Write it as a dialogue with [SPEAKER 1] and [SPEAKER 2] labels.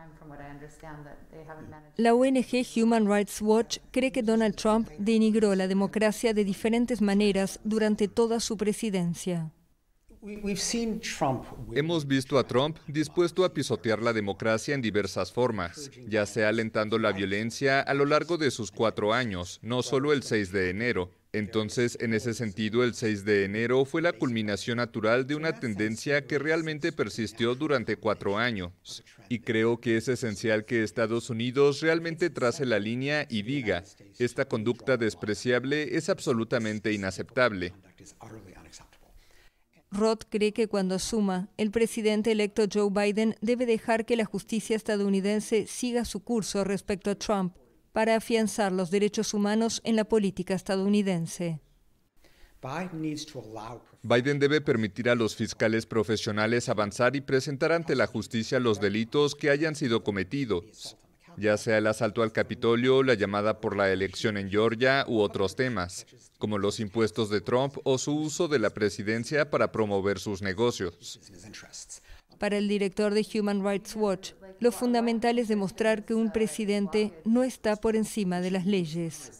[SPEAKER 1] Mm. La ONG Human Rights Watch cree que Donald Trump denigró la democracia de diferentes maneras durante toda su presidencia.
[SPEAKER 2] Hemos visto a Trump dispuesto a pisotear la democracia en diversas formas, ya sea alentando la violencia a lo largo de sus cuatro años, no solo el 6 de enero, entonces, en ese sentido, el 6 de enero fue la culminación natural de una tendencia que realmente persistió durante cuatro años. Y creo que es esencial que Estados Unidos realmente trace la línea y diga, esta conducta despreciable es absolutamente inaceptable.
[SPEAKER 1] Roth cree que cuando asuma, el presidente electo Joe Biden debe dejar que la justicia estadounidense siga su curso respecto a Trump para afianzar los derechos humanos en la política estadounidense.
[SPEAKER 2] Biden debe permitir a los fiscales profesionales avanzar y presentar ante la justicia los delitos que hayan sido cometidos, ya sea el asalto al Capitolio, la llamada por la elección en Georgia u otros temas, como los impuestos de Trump o su uso de la presidencia para promover sus negocios.
[SPEAKER 1] Para el director de Human Rights Watch, lo fundamental es demostrar que un presidente no está por encima de las leyes.